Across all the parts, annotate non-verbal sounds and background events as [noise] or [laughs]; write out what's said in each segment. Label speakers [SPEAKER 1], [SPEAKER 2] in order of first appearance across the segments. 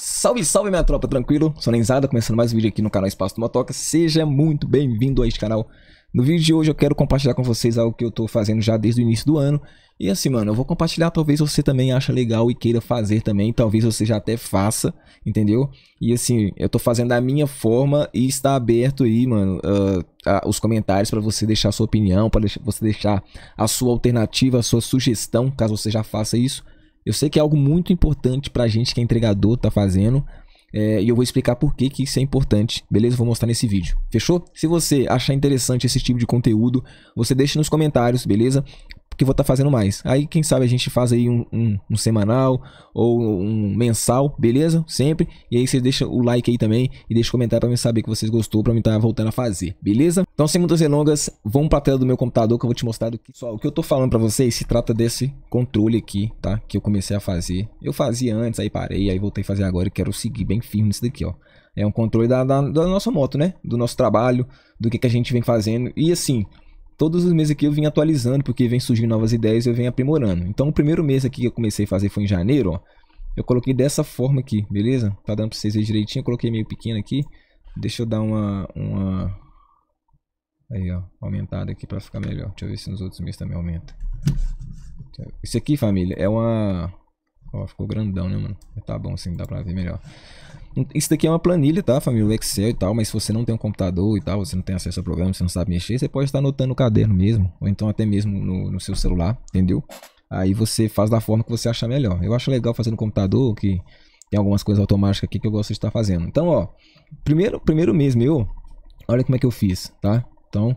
[SPEAKER 1] Salve, salve minha tropa, tranquilo? Sou Lenzada, começando mais um vídeo aqui no canal Espaço do Motoca. Seja muito bem-vindo a este canal. No vídeo de hoje eu quero compartilhar com vocês algo que eu tô fazendo já desde o início do ano. E assim, mano, eu vou compartilhar, talvez você também acha legal e queira fazer também, talvez você já até faça, entendeu? E assim, eu tô fazendo da minha forma e está aberto aí, mano, uh, os comentários para você deixar a sua opinião, para você deixar a sua alternativa, a sua sugestão, caso você já faça isso. Eu sei que é algo muito importante pra gente que é entregador, tá fazendo. É, e eu vou explicar por que, que isso é importante, beleza? Vou mostrar nesse vídeo, fechou? Se você achar interessante esse tipo de conteúdo, você deixa nos comentários, beleza? porque vou estar tá fazendo mais. Aí, quem sabe a gente faz aí um, um, um, semanal ou um mensal, beleza? Sempre. E aí você deixa o like aí também e deixa o comentário pra mim saber que vocês gostou, pra mim estar tá voltando a fazer, beleza? Então, sem muitas delongas, vamos pra tela do meu computador que eu vou te mostrar do que... o que eu tô falando pra vocês se trata desse controle aqui, tá? Que eu comecei a fazer. Eu fazia antes, aí parei, aí voltei a fazer agora e quero seguir bem firme nisso daqui, ó. É um controle da, da, da nossa moto, né? Do nosso trabalho, do que, que a gente vem fazendo. E assim, todos os meses aqui eu vim atualizando, porque vem surgindo novas ideias e eu venho aprimorando. Então o primeiro mês aqui que eu comecei a fazer foi em janeiro, ó. Eu coloquei dessa forma aqui, beleza? Tá dando pra vocês verem direitinho, eu coloquei meio pequeno aqui. Deixa eu dar uma, uma... Aí, ó, aumentada aqui pra ficar melhor. Deixa eu ver se nos outros meses também aumenta. Isso aqui, família, é uma... Ó, ficou grandão, né, mano? Tá bom assim, dá pra ver melhor. Isso daqui é uma planilha, tá, família? Excel e tal, mas se você não tem um computador e tal, você não tem acesso a programa, você não sabe mexer, você pode estar anotando no caderno mesmo, ou então até mesmo no, no seu celular, entendeu? Aí você faz da forma que você achar melhor. Eu acho legal fazer no computador, que tem algumas coisas automáticas aqui que eu gosto de estar fazendo. Então, ó, primeiro, primeiro mês meu, olha como é que eu fiz, tá? Então,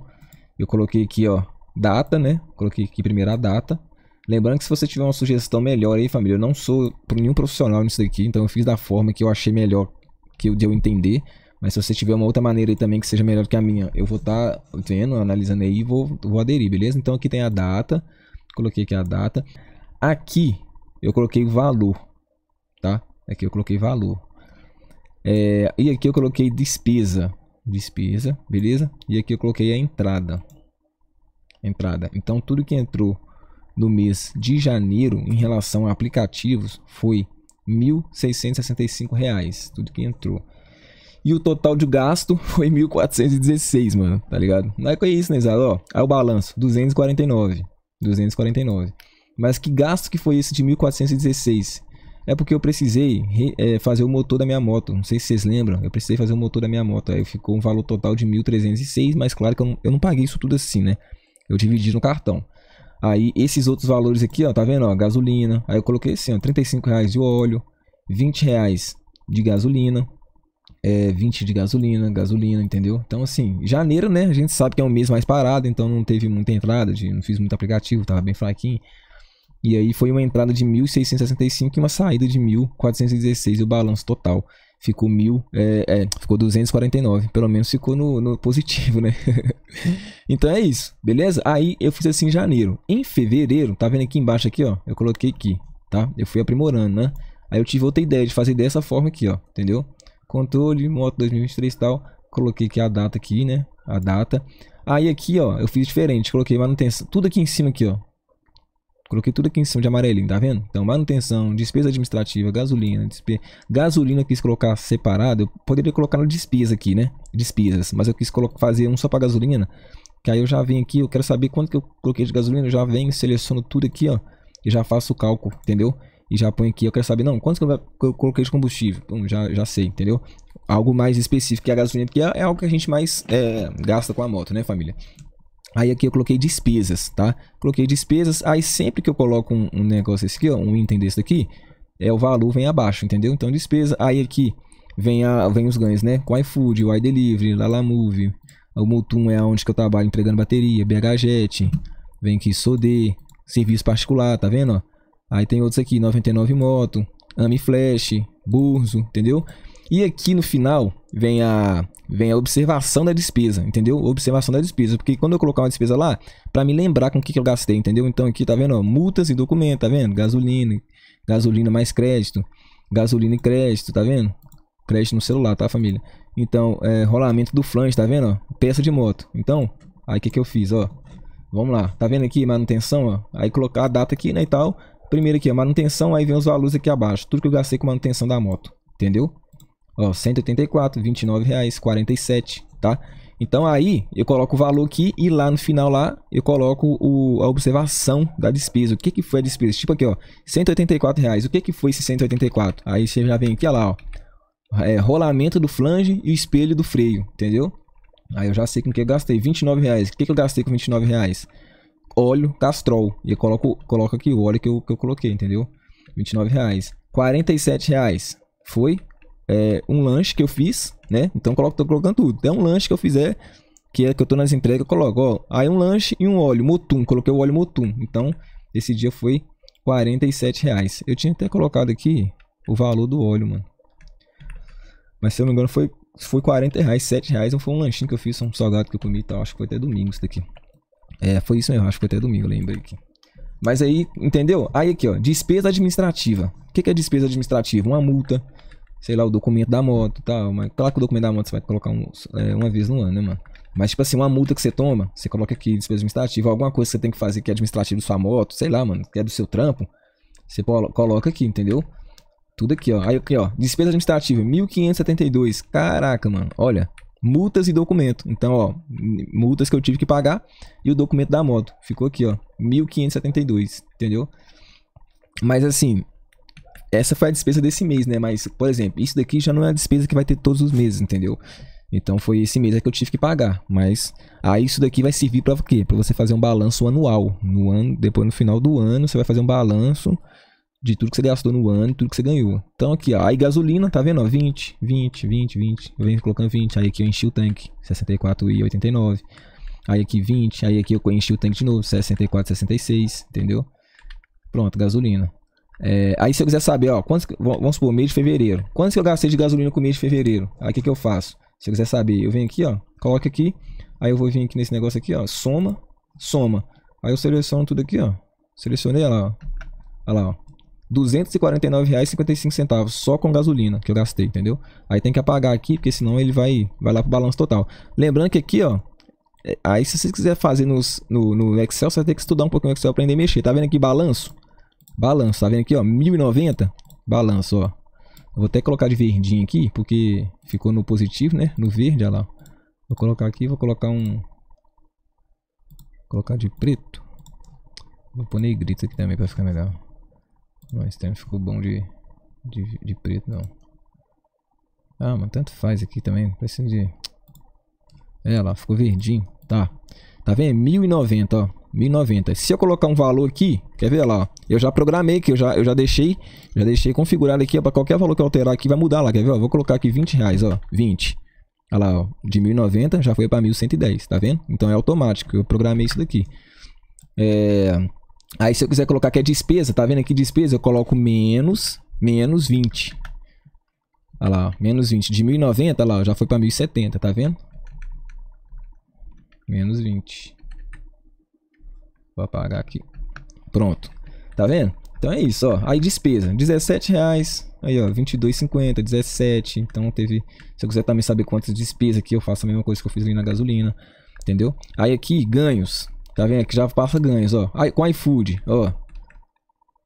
[SPEAKER 1] eu coloquei aqui, ó, data, né? Coloquei aqui primeiro a data. Lembrando que se você tiver uma sugestão melhor aí, família, eu não sou nenhum profissional nisso daqui, então eu fiz da forma que eu achei melhor que eu, de eu entender. Mas se você tiver uma outra maneira aí também que seja melhor que a minha, eu vou estar tá vendo, analisando aí e vou, vou aderir, beleza? Então aqui tem a data, coloquei aqui a data. Aqui eu coloquei valor, tá? Aqui eu coloquei valor. É, e aqui eu coloquei despesa, despesa, beleza? E aqui eu coloquei a entrada, entrada. Então tudo que entrou do mês de janeiro em relação a aplicativos foi R$ reais tudo que entrou. E o total de gasto [laughs] foi 1.416, mano, tá ligado? Não é com isso, né, Zado? Ó, aí o balanço, 249, 249. Mas que gasto que foi esse de 1.416? É porque eu precisei é, fazer o motor da minha moto. Não sei se vocês lembram. Eu precisei fazer o motor da minha moto. Aí ficou um valor total de 1.306. Mas claro que eu não, eu não paguei isso tudo assim, né? Eu dividi no cartão. Aí esses outros valores aqui, ó, tá vendo? Ó, gasolina. Aí eu coloquei assim, ó, 35 reais de óleo, 20 reais de gasolina, é, 20 de gasolina, gasolina, entendeu? Então assim, janeiro, né? A gente sabe que é um mês mais parado, então não teve muita entrada, de, não fiz muito aplicativo, tava bem fraquinho. E aí foi uma entrada de 1.665 e uma saída de 1.416 o balanço total ficou mil, é, é, ficou 249, pelo menos ficou no, no positivo, né? [laughs] então é isso, beleza? Aí eu fiz assim em janeiro. Em fevereiro, tá vendo aqui embaixo aqui, ó, eu coloquei aqui, tá? Eu fui aprimorando, né? Aí eu tive outra ideia de fazer dessa forma aqui, ó, entendeu? Controle, moto 2023 e tal, coloquei aqui a data aqui, né? A data. Aí aqui, ó, eu fiz diferente, coloquei manutenção, tudo aqui em cima aqui, ó, Coloquei tudo aqui em cima de amarelinho, tá vendo? Então, manutenção, despesa administrativa, gasolina, despe... gasolina eu quis colocar separado, eu poderia colocar no despesa aqui, né? Despesas, mas eu quis colocar, fazer um só para gasolina, que aí eu já venho aqui, eu quero saber quanto que eu coloquei de gasolina, eu já venho, seleciono tudo aqui, ó, e já faço o cálculo, entendeu? E já põe aqui, eu quero saber, não, quanto que eu coloquei de combustível? Bom, então, já, já sei, entendeu? Algo mais específico que a gasolina, porque é, é algo que a gente mais é, gasta com a moto, né, família? Aí aqui eu coloquei despesas, tá? Coloquei despesas, aí sempre que eu coloco um, um negócio esse aqui, ó, um item desse aqui, é o valor vem abaixo, entendeu? Então despesa, aí aqui vem, a, vem os ganhos, né? Com iFood, o iDelivery, Lalamove, o Mutum é onde que eu trabalho entregando bateria, BHJet, vem aqui Sodê, serviço particular, tá vendo? Ó? Aí tem outros aqui, 99 Moto, Ami Flash, Burzo, entendeu? E aqui no final vem a, vem a observação da despesa, entendeu? Observação da despesa, porque quando eu colocar uma despesa lá, para me lembrar com o que, que eu gastei, entendeu? Então aqui tá vendo, ó, multas e documento, tá vendo? Gasolina, gasolina mais crédito, gasolina e crédito, tá vendo? Crédito no celular, tá família? Então, é, rolamento do flange, tá vendo? Ó? Peça de moto. Então, aí o que, que eu fiz, ó? Vamos lá, tá vendo aqui manutenção, ó? Aí colocar a data aqui, né, e tal. Primeiro aqui, ó, manutenção, aí vem os valores aqui abaixo. Tudo que eu gastei com manutenção da moto, entendeu? Ó, R$ 184, R$ 29,47, tá? Então aí eu coloco o valor aqui e lá no final lá eu coloco o, a observação da despesa. O que que foi a despesa? Tipo aqui, ó, 184 reais. O que que foi esse 184? Aí você já vem aqui, ó lá, ó. É, rolamento do flange e espelho do freio, entendeu? Aí eu já sei com que eu gastei 29 reais. O que que eu gastei com 29 reais? Óleo Castrol. E eu coloco, coloco aqui o óleo que eu, que eu coloquei, entendeu? 29 reais. reais foi é, um lanche que eu fiz, né? Então coloco, tô colocando tudo. Tem então, um lanche que eu fizer, que é que eu tô nas entregas, eu coloco, ó. Aí um lanche e um óleo, motum. Coloquei o óleo motum. Então, esse dia foi 47 reais. Eu tinha até colocado aqui o valor do óleo, mano. Mas se eu não me engano, foi, foi 40 reais, 7 reais. Não foi um lanchinho que eu fiz, um salgado que eu comi e tal. Acho que foi até domingo isso daqui. É, foi isso mesmo, acho que foi até domingo, lembrei aqui. Mas aí, entendeu? Aí aqui, ó, despesa administrativa. O que, que é despesa administrativa? Uma multa, sei lá, o documento da moto e tal. Mas claro que o documento da moto você vai colocar um, é, uma vez no ano, né, mano? Mas, tipo assim, uma multa que você toma, você coloca aqui despesa administrativa, alguma coisa que você tem que fazer que é administrativa da sua moto, sei lá, mano, que é do seu trampo, você coloca aqui, entendeu? Tudo aqui, ó. Aí aqui, ó. Despesa administrativa, 1572. Caraca, mano. Olha. Multas e documento. Então, ó. Multas que eu tive que pagar e o documento da moto. Ficou aqui, ó. 1572. Entendeu? Mas assim, essa foi a despesa desse mês, né? Mas, por exemplo, isso daqui já não é a despesa que vai ter todos os meses, entendeu? Então foi esse mês que eu tive que pagar, mas aí isso daqui vai servir para quê? Para você fazer um balanço anual. No ano, depois no final do ano, você vai fazer um balanço de tudo que você gastou no ano, tudo que você ganhou. Então aqui, ó, aí gasolina, tá vendo, ó, 20, 20, 20, 20, eu venho colocando 20, aí aqui eu enchi o tanque, 64,89. Aí aqui 20, aí aqui eu enchi o tanque de novo, 64, 66, entendeu? Pronto, gasolina. É, aí se eu quiser saber, ó, quantos, vamos supor, mês de fevereiro. Quantos que eu gastei de gasolina com o mês de fevereiro? Aí o que, que eu faço? Se eu quiser saber, eu venho aqui, ó, coloco aqui. Aí eu vou vir aqui nesse negócio aqui, ó, soma, soma. Aí eu seleciono tudo aqui, ó. Selecionei, lá, ó. Olha lá, ó. R$ só com gasolina que eu gastei, entendeu? Aí tem que apagar aqui, porque senão ele vai, vai lá pro balanço total. Lembrando que aqui, ó, é, aí se você quiser fazer nos, no, no Excel, você vai ter que estudar um pouquinho o Excel pra aprender a mexer. Tá vendo aqui balanço? Balanço, tá vendo aqui, ó? 1090. Balanço, ó. Eu vou até colocar de verdinho aqui, porque ficou no positivo, né? No verde, olha lá. Vou colocar aqui, vou colocar um... Vou colocar de preto. Vou pôr negrito aqui também pra ficar melhor. Não, esse termo ficou bom de, de, de preto, não. Ah, mas tanto faz aqui também. Não precisa de... É, lá, ficou verdinho. Tá. Tá vendo? 1090, é ó. 1090. Se eu colocar um valor aqui, quer ver lá, ó, eu já programei que eu já eu já deixei, já deixei configurado aqui para qualquer valor que eu alterar aqui vai mudar lá, quer ver? Ó, vou colocar aqui 20 reais, ó, 20. Olha lá, ó, de 1090 já foi para 1110, tá vendo? Então é automático, eu programei isso daqui. É... Aí se eu quiser colocar aqui a é despesa, tá vendo aqui despesa, eu coloco menos, menos 20. Olha lá, ó, menos 20. De 1090, olha lá, já foi para 1070, tá vendo? Menos 20. Vou apagar aqui. Pronto. Tá vendo? Então é isso, ó. Aí despesa, R$17,00. Aí, ó, r$22,50 R$17,00. Então teve... Se eu quiser também saber quantas despesas aqui, eu faço a mesma coisa que eu fiz ali na gasolina. Entendeu? Aí aqui, ganhos. Tá vendo? Aqui já passa ganhos, ó. Aí, com iFood, ó.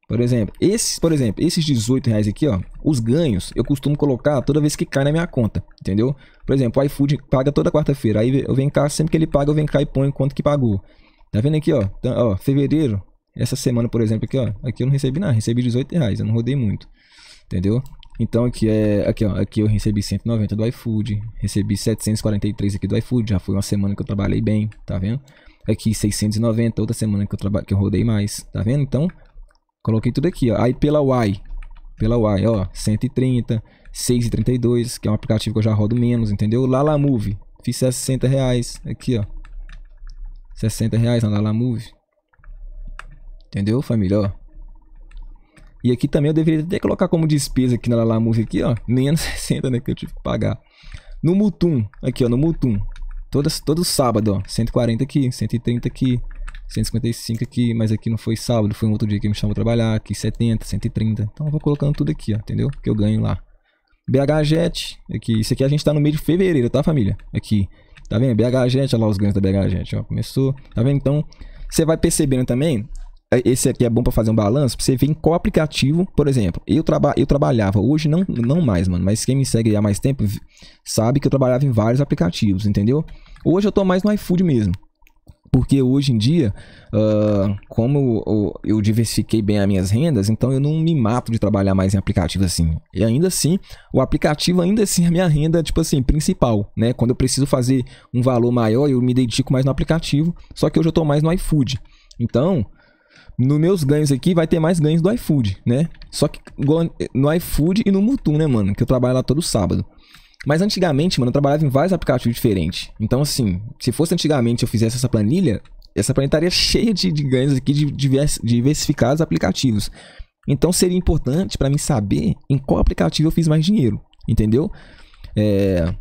[SPEAKER 1] Por exemplo, esses, por exemplo, esses 18 reais aqui, ó, os ganhos eu costumo colocar toda vez que cai na minha conta, entendeu? Por exemplo, o iFood paga toda quarta-feira, aí eu venho cá, sempre que ele paga eu venho cá e ponho quanto que pagou. Tá vendo aqui, ó? Então, ó, fevereiro. Essa semana, por exemplo, aqui, ó. Aqui eu não recebi nada. Recebi 18 reais. Eu não rodei muito. Entendeu? Então aqui é. Aqui, ó. Aqui eu recebi 190 do iFood. Recebi 743 aqui do iFood. Já foi uma semana que eu trabalhei bem. Tá vendo? Aqui 690, outra semana que eu trabalho que eu rodei mais. Tá vendo? Então, coloquei tudo aqui, ó. Aí pela Y. Pela Y, ó. 130, 6,32, que é um aplicativo que eu já rodo menos, entendeu? Lala Move. Fiz 60 reais. Aqui, ó. 60 reais na Lala Move. Entendeu, família? Ó. E aqui também eu deveria até colocar como despesa aqui na Lala Move aqui, ó. Menos 60, [laughs] né? Que eu tive que pagar. No Mutum. Aqui, ó. No Mutum. Todas, todo sábado, ó. 140 aqui, 130 aqui. 155 aqui, mas aqui não foi sábado, foi um outro dia que me chamou a trabalhar, aqui 70, 130. Então eu vou colocando tudo aqui, ó, entendeu? Que eu ganho lá. BH Jet, aqui. Isso aqui a gente tá no meio de fevereiro, tá, família? Aqui. Tá vendo? BH Agente, olha lá os ganhos da BH Agente, ó, começou. Tá vendo? Então, você vai percebendo também, é, esse aqui é bom para fazer um balanço, pra você ver em qual aplicativo, por exemplo, eu, traba eu trabalhava, hoje não, não mais, mano, mas quem me segue há mais tempo sabe que eu trabalhava em vários aplicativos, entendeu? Hoje eu tô mais no iFood mesmo. Porque hoje em dia, uh, como eu, eu, diversifiquei bem as minhas rendas, então eu não me mato de trabalhar mais em aplicativo assim. E ainda assim, o aplicativo ainda assim é minha renda, é, tipo assim, principal, né? Quando eu preciso fazer um valor maior, eu me dedico mais no aplicativo, só que hoje eu estou mais no iFood. Então, nos meus ganhos aqui, vai ter mais ganhos do iFood, né? Só que no iFood e no Mutum, né, mano? Que eu trabalho lá todo sábado. Mas antigamente, mano, eu trabalhava em vários aplicativos diferentes. Então, assim, se fosse antigamente eu fizesse essa planilha, essa planilha estaria cheia de, de ganhos aqui de divers, diversificados aplicativos. Então, seria importante para mim saber em qual aplicativo eu fiz mais dinheiro, entendeu? É,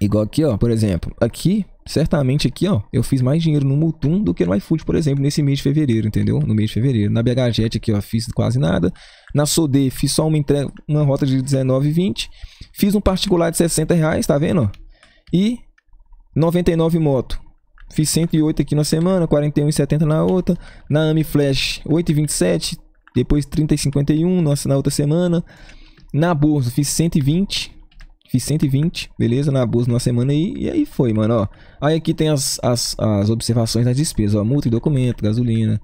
[SPEAKER 1] Igual aqui, ó, por exemplo, aqui, certamente aqui, ó, eu fiz mais dinheiro no Mutum do que no iFood, por exemplo, nesse mês de fevereiro, entendeu? No mês de fevereiro. Na BHJet aqui, ó, fiz quase nada. Na Sode fiz só uma entrega, uma rota de 19,20. Fiz um particular de 60 reais, tá vendo? E 99 moto. Fiz 108 aqui na semana, 41,70 na outra. Na Ami Flash, 8,27. Depois 30,51 na outra semana. Na Bolsa, fiz 120 Fiz 120, beleza? Na abuso na semana aí e aí foi, mano, ó. Aí aqui tem as, as, as observações das despesas, ó. Multa e documento, gasolina,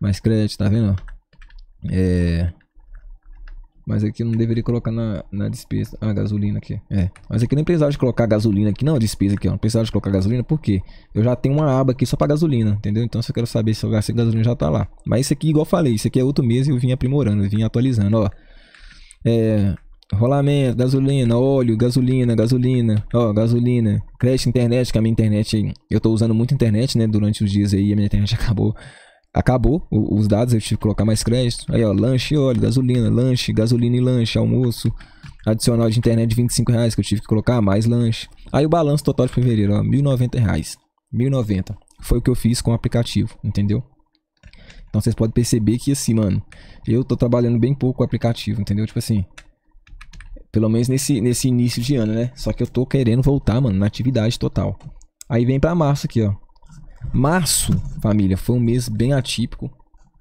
[SPEAKER 1] mais crédito, tá vendo, ó? É... Mas aqui eu não deveria colocar na, na despesa. Ah, gasolina aqui. É. Mas aqui eu nem precisava de colocar gasolina aqui. Não, despesa aqui, ó. Não precisava de colocar gasolina, por quê? Eu já tenho uma aba aqui só pra gasolina, entendeu? Então se eu quero saber se eu gastei gasolina, já tá lá. Mas isso aqui, igual eu falei, isso aqui é outro mês e eu vim aprimorando, eu vim atualizando, ó. É rolamento, gasolina, óleo, gasolina, gasolina, ó, gasolina, crédito, internet, que a minha internet, eu tô usando muito internet, né, durante os dias aí, a minha internet [laughs] acabou, acabou os dados, eu tive que colocar mais crédito, aí ó, lanche óleo, gasolina, lanche, gasolina e lanche, almoço, adicional de internet de 25 reais que eu tive que colocar, mais lanche, aí o balanço total de fevereiro, ó, 1.090 reais, 1.090, foi o que eu fiz com o aplicativo, entendeu? Então vocês podem perceber que assim, mano, eu tô trabalhando bem pouco com o aplicativo, entendeu? Tipo assim, pelo menos nesse, nesse início de ano, né? Só que eu tô querendo voltar, mano, na atividade total. Aí vem pra março aqui, ó. Março, família, foi um mês bem atípico.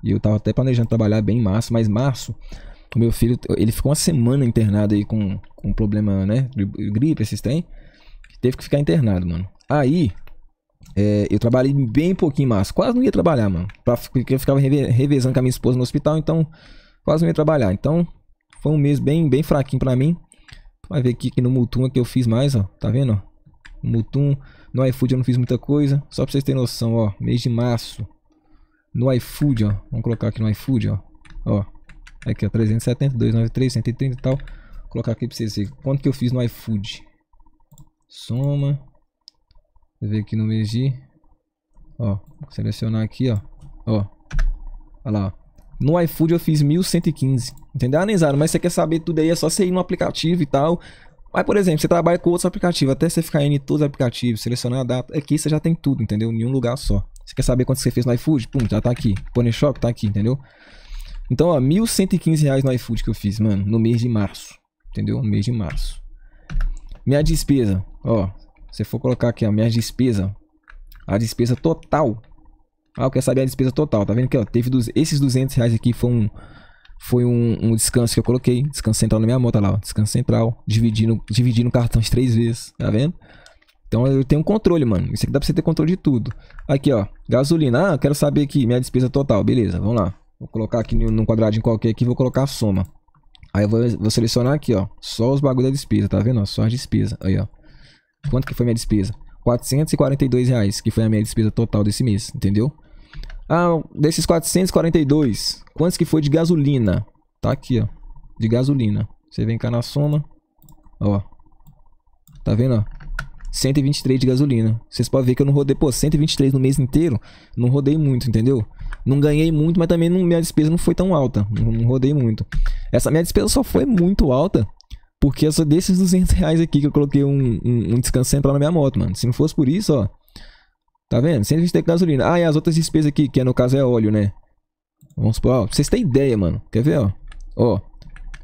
[SPEAKER 1] E eu tava até planejando trabalhar bem em março, mas março, o meu filho, ele ficou uma semana internado aí com, com um problema, né? De gripe, esses tem. Teve que ficar internado, mano. Aí, é, eu trabalhei bem pouquinho em março. Quase não ia trabalhar, mano. porque eu ficava revezando com a minha esposa no hospital, então quase não ia trabalhar. Então, foi um mês bem, bem fraquinho pra mim. Vai ver aqui que no Mutum é que eu fiz mais, ó. Tá vendo, ó? Mutum, no iFood eu não fiz muita coisa. Só pra vocês terem noção, ó. Mês de março. No iFood, ó. Vamos colocar aqui no iFood, ó. Ó. Aqui, ó. 370, 2,93, 130 e tal. Vou colocar aqui pra vocês verem. Quanto que eu fiz no iFood? Soma. Vou ver aqui no mês de... Ó. Vou selecionar aqui, ó. Ó. Olha lá, ó. No iFood eu fiz 1115. Entendeu? Ah, mas você quer saber tudo aí, é só você ir no aplicativo e tal. Mas, por exemplo, você trabalha com outros aplicativos, até você ficar em todos os aplicativos, selecionar a data, aqui você já tem tudo, entendeu? Em um lugar só. Você quer saber quanto você fez no iFood? Pum, já tá aqui. Pony Shop tá aqui, entendeu? Então, ó, 1.115 reais no iFood que eu fiz, mano, no mês de março. Entendeu? No mês de março. Minha despesa, ó. Se for colocar aqui, ó, minha despesa. A despesa total ah, eu quero saber a despesa total. Tá vendo que, ó, teve dos, esses 200 reais aqui foi um, foi um, um, descanso que eu coloquei. Descanso central na minha moto, lá, ó, descanso central. Dividindo, dividindo cartões três vezes, tá vendo? Então eu tenho controle, mano. Isso aqui dá pra você ter controle de tudo. Aqui, ó, gasolina. Ah, eu quero saber aqui minha despesa total. Beleza, vamos lá. Vou colocar aqui num quadradinho qualquer aqui, vou colocar a soma. Aí eu vou, vou selecionar aqui, ó, só os bagulho da despesa, tá vendo? Ó, só as despesas, aí, ó. Quanto que foi minha despesa? 442 reais, que foi a minha despesa total desse mês, entendeu? Ah, desses 442, quantos que foi de gasolina? Tá aqui, ó. De gasolina. Você vem cá na soma. Ó. Tá vendo, ó? 123 de gasolina. Vocês podem ver que eu não rodei, pô, 123 no mês inteiro. Não rodei muito, entendeu? Não ganhei muito, mas também não, minha despesa não foi tão alta. Não, não rodei muito. Essa minha despesa só foi muito alta porque essa, desses 200 reais aqui que eu coloquei um, um, um descanso central na minha moto, mano. Se não fosse por isso, ó. Tá vendo? 120 de gasolina. Ah, e as outras despesas aqui, que é, no caso é óleo, né? Vamos supor, ó. Pra vocês terem ideia, mano. Quer ver, ó? Ó.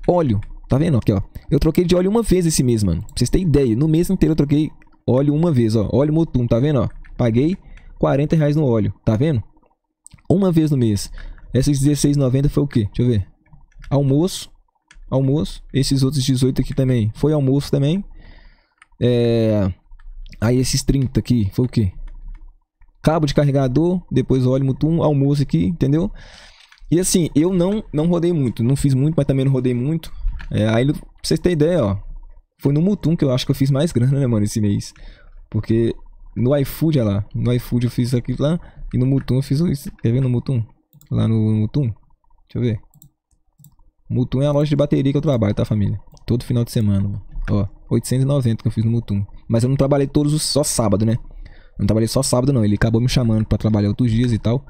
[SPEAKER 1] Óleo. Tá vendo aqui, ó? Eu troquei de óleo uma vez esse mês, mano. Pra vocês terem ideia. No mês inteiro eu troquei óleo uma vez, ó. Óleo Motum, tá vendo, ó? Paguei 40 reais no óleo, tá vendo? Uma vez no mês. Essas 16,90 foi o quê? Deixa eu ver. Almoço, almoço. Esses outros 18 aqui também foi almoço também. É... Aí esses 30 aqui foi o quê? Cabo de carregador, depois o óleo mutum, almoço aqui, entendeu? E assim, eu não não rodei muito, não fiz muito, mas também não rodei muito. É, aí, pra vocês terem ideia, ó. Foi no Mutum que eu acho que eu fiz mais [laughs] grana, né, mano, esse mês. Porque no iFood, olha lá. No iFood eu fiz aquilo lá. E no Mutum eu fiz isso. Quer ver no Mutum? Lá no Mutum? Deixa eu ver. Mutum é a loja de bateria que eu trabalho, tá, família? Todo final de semana, mano. Ó, 890 que eu fiz no Mutum. Mas eu não trabalhei todos os... só sábado, né? Eu não trabalhei só sábado, não. Ele acabou me chamando para trabalhar outros dias e tal.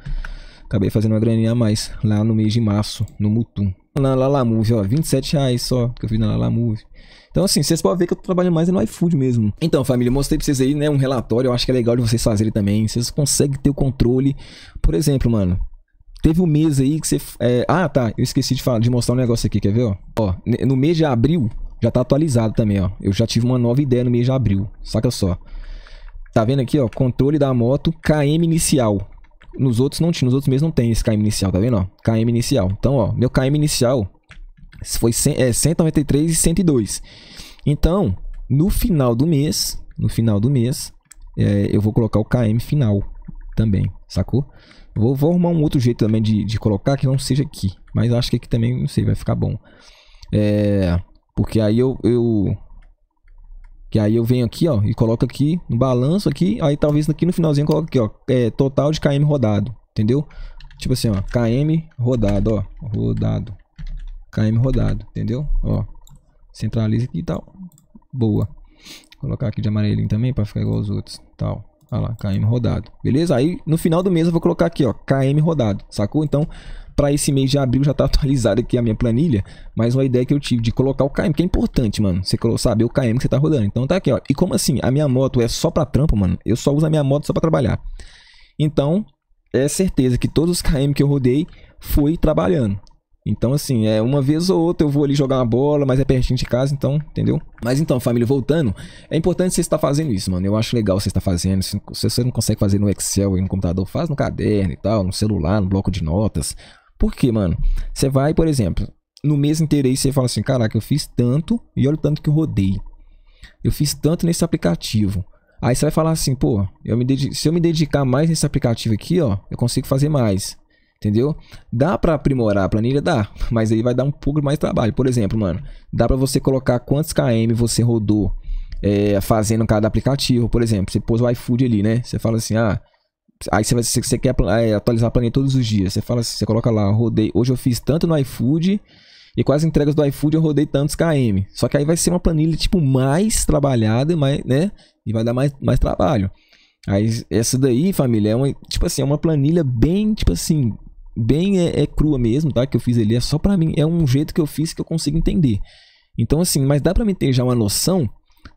[SPEAKER 1] Acabei fazendo uma graninha a mais lá no mês de março, no Mutum. Na move, ó, 27 reais só que eu fiz na move. Então, assim, vocês podem ver que eu tô trabalhando mais é no iFood mesmo. Então, família, mostrei pra vocês aí, né, um relatório. Eu acho que é legal de vocês fazerem também. Vocês conseguem ter o controle. Por exemplo, mano, Teve um mês aí que você. É... Ah, tá. Eu esqueci de, falar, de mostrar um negócio aqui, quer ver? Ó? no mês de abril já tá atualizado também, ó. Eu já tive uma nova ideia no mês de abril. Saca só. Tá vendo aqui, ó? Controle da moto, KM inicial. Nos outros não tinha, nos outros meses não tem esse KM inicial, tá vendo? Ó? KM inicial. Então, ó, meu KM inicial foi 100, é, 193 e 102. Então, no final do mês, no final do mês, é, eu vou colocar o KM final também, sacou? Vou, vou arrumar um outro jeito também de, de colocar que não seja aqui. Mas acho que aqui também, não sei, vai ficar bom. É, porque aí eu, eu... Que aí eu venho aqui, ó, e coloco aqui no balanço aqui. Aí talvez aqui no finalzinho eu coloco aqui, ó, é, total de KM rodado, entendeu? Tipo assim, ó, KM rodado, ó, rodado. KM rodado, entendeu? Ó, centraliza aqui e tal. Boa. Vou colocar aqui de amarelinho também para ficar igual os outros, tal. Olha lá, KM rodado. Beleza? Aí no final do mês eu vou colocar aqui, ó, KM rodado. Sacou? Então, para esse mês de abril já tá [laughs] atualizada aqui a minha planilha, mas uma ideia que eu tive de colocar o KM, que é importante, mano. Você saber o KM que você tá rodando. Então tá aqui, ó. E como assim? A minha moto é só para trampo, mano. Eu só uso a minha moto só para trabalhar. Então, é certeza que todos os KM que eu rodei foi trabalhando. Então, assim, é uma vez ou outra eu vou ali jogar uma bola, mas é pertinho de casa, então, entendeu? Mas então, família, voltando, é importante você estar fazendo isso, mano. Eu acho legal você estar fazendo. Se você não consegue fazer no Excel e no computador, faz no caderno e tal, no celular, no bloco de notas. Por quê, mano? Você vai, por exemplo, no mês inteiro aí você fala assim: caraca, eu fiz tanto e olha o tanto que eu rodei. Eu fiz tanto nesse aplicativo. Aí você vai falar assim, pô, eu me se eu me dedicar mais nesse aplicativo aqui, ó, eu consigo fazer mais. Entendeu? Dá para aprimorar a planilha? Dá. Mas aí vai dar um pouco mais trabalho. Por exemplo, mano, dá para você colocar quantos KM você rodou é, fazendo cada aplicativo. Por exemplo, você pôs o iFood ali, né? Você fala assim, ah. Aí você, vai, você quer é, atualizar a planilha todos os dias. Você fala assim, você coloca lá, rodei. Hoje eu fiz tanto no iFood e com as entregas do iFood eu rodei tantos KM. Só que aí vai ser uma planilha tipo mais trabalhada, mais, né? E vai dar mais, mais trabalho. Aí essa daí, família, é uma, tipo assim, é uma planilha bem, tipo assim, bem é, é, crua mesmo, tá? Que eu fiz ali, é só para mim, é um jeito que eu fiz que eu consigo entender. Então, assim, mas dá para mim ter já uma noção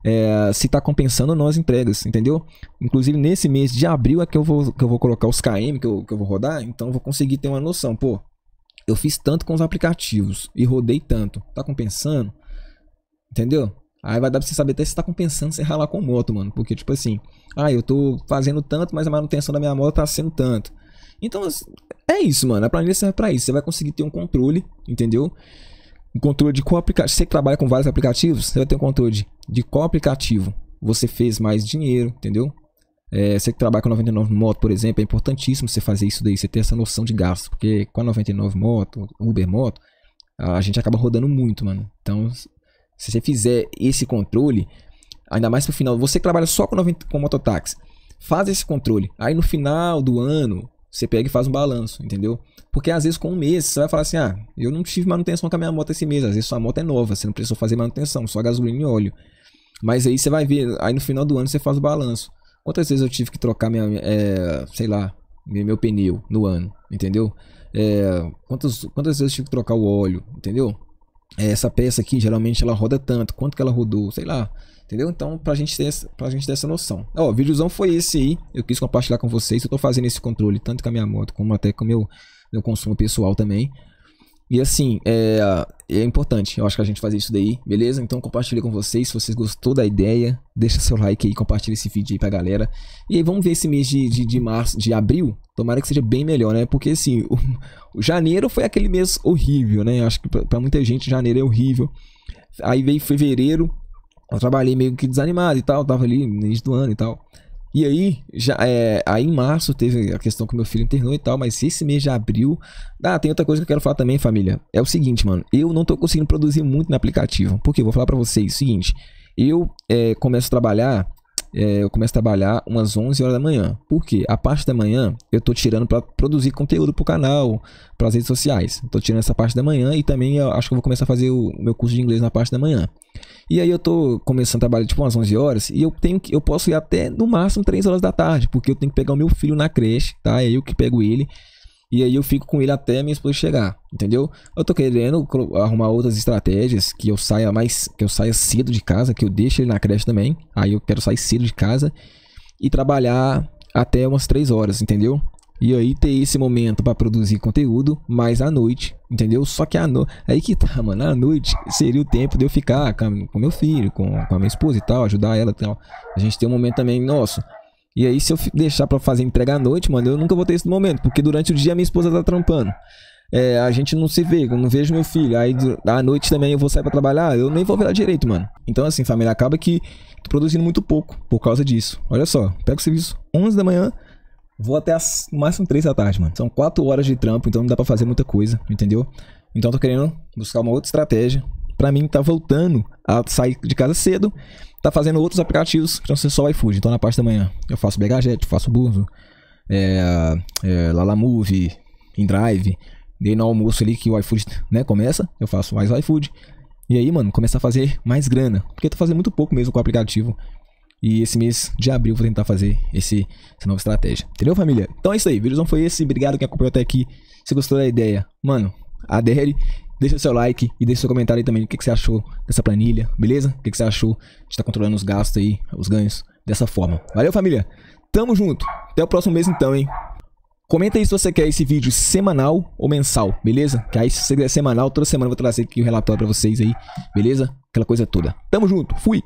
[SPEAKER 1] é, se tá compensando ou não as entregas, entendeu? Inclusive, nesse mês de abril é que eu vou, que eu vou colocar os KM que eu, que eu vou rodar, então eu vou conseguir ter uma noção, pô. Eu fiz tanto com os aplicativos e rodei tanto. Tá compensando? Entendeu? Aí vai dar pra você saber até se tá compensando você ralar com moto, mano. Porque, tipo assim, ah, eu tô fazendo tanto, mas a manutenção da minha moto tá sendo tanto. Então, assim, é isso, mano. A planilha serve pra isso. Você vai conseguir ter um controle, entendeu? Um controle de qual aplicativo. Você que trabalha com vários aplicativos, você vai ter um controle de, de qual aplicativo você fez mais dinheiro, entendeu? É, você que trabalha com 99 moto, por exemplo, é importantíssimo você fazer isso daí, você ter essa noção de gasto. Porque com a 99 moto, Uber moto, a gente acaba rodando muito, mano. Então, se você fizer esse controle, ainda mais pro final, você que trabalha só com, 90, com mototáxi, faz esse controle. Aí no final do ano, você pega e faz um balanço, entendeu? Porque às vezes com um mês você vai falar assim: ah, eu não tive manutenção com a minha moto esse mês. Às vezes sua moto é nova, você não precisou fazer manutenção, só gasolina e óleo. Mas aí você vai ver, aí no final do ano você faz o balanço. Quantas vezes eu tive que trocar minha, é, sei lá, meu, pneu no ano, entendeu? É, eh, quantas, quantas vezes eu tive que trocar o óleo, entendeu? É, essa peça aqui geralmente ela roda tanto, quanto que ela rodou, sei lá, entendeu? Então, pra gente ter essa, pra gente ter essa noção. Ó, o videozão foi esse aí, eu quis compartilhar com vocês, eu tô fazendo esse controle tanto com a minha moto como até com o meu, meu consumo pessoal também. E assim, é, é importante, eu acho que a gente fazer isso daí, beleza? Então compartilha com vocês, se vocês gostou da ideia, deixa seu like aí, compartilha esse vídeo aí pra galera. E aí vamos ver esse mês de, de, de março, de abril, tomara que seja bem melhor, né? Porque assim, o, [laughs] o janeiro foi aquele mês horrível, né? Eu acho que pra, pra muita gente janeiro é horrível. Aí veio fevereiro, eu trabalhei meio que desanimado e tal, tava ali no início do ano e tal. E aí, já, é, aí em março teve a questão que meu filho internou e tal, mas esse mês já abriu. Ah, tem outra coisa que eu quero falar também, família. É o seguinte, mano. Eu não tô conseguindo produzir muito no aplicativo. Porque quê? vou falar para vocês o seguinte. Eu é, começo a trabalhar é, eu começo a trabalhar umas 11 horas da manhã. Por quê? A parte da manhã eu tô tirando para produzir conteúdo pro canal, para as redes sociais. Tô tirando essa parte da manhã e também acho que vou começar a fazer o meu curso de inglês na parte da manhã. E aí eu tô começando a trabalhar tipo umas 11 horas e eu tenho que eu posso ir até no máximo 3 horas da tarde, porque eu tenho que pegar o meu filho na creche, tá? É eu que pego ele. E aí eu fico com ele até minha esposa chegar, entendeu? Eu tô querendo arrumar outras estratégias que eu saia mais, que eu saia cedo de casa, que eu deixe ele na creche também. Aí eu quero sair cedo de casa e trabalhar até umas 3 horas, entendeu? E aí ter esse momento para produzir conteúdo mais à noite, entendeu? Só que à noite. Aí que tá, mano. À noite seria o tempo de eu ficar com, meu filho, com, com a minha esposa e tal, ajudar ela e tal. A gente tem um momento também nosso. E aí, se eu deixar para fazer entrega à noite, mano, eu nunca vou ter esse momento, porque durante o dia minha esposa tá trampando. É, a gente não se vê, eu não vejo meu filho. Aí à noite também eu vou sair para trabalhar, eu nem vou virar direito, mano. Então, assim, família, acaba que tô produzindo muito pouco por causa disso. Olha só, pego o serviço 11 da manhã, vou até as, no máximo 3 da tarde, mano. São 4 horas de trampo, então não dá para fazer muita coisa, entendeu? Então, tô querendo buscar uma outra estratégia para mim, tá voltando a sair de casa cedo, tá fazendo outros aplicativos que não só o iFood. Então, na parte da manhã, eu faço Begajet, faço Burzo, é, é, Lalamove, InDrive. Dei no almoço ali que o iFood né, começa, eu faço mais iFood. E aí, mano, começar a fazer mais grana. Porque eu tô fazendo muito pouco mesmo com o aplicativo. E esse mês de abril vou tentar fazer esse, essa nova estratégia. Entendeu, família? Então é isso aí. O vídeo não foi esse. Obrigado quem acompanhou até aqui. Se gostou da ideia, mano, adere. Deixa seu like e deixa seu comentário aí também o que, que você achou dessa planilha, beleza? O que, que você achou de estar tá controlando os gastos aí, os ganhos dessa forma. Valeu, família! Tamo junto! Até o próximo mês então, hein? Comenta aí se você quer esse vídeo semanal ou mensal, beleza? Que aí se você quiser semanal, toda semana eu vou trazer aqui o um relatório pra vocês aí, beleza? Aquela coisa toda. Tamo junto, fui!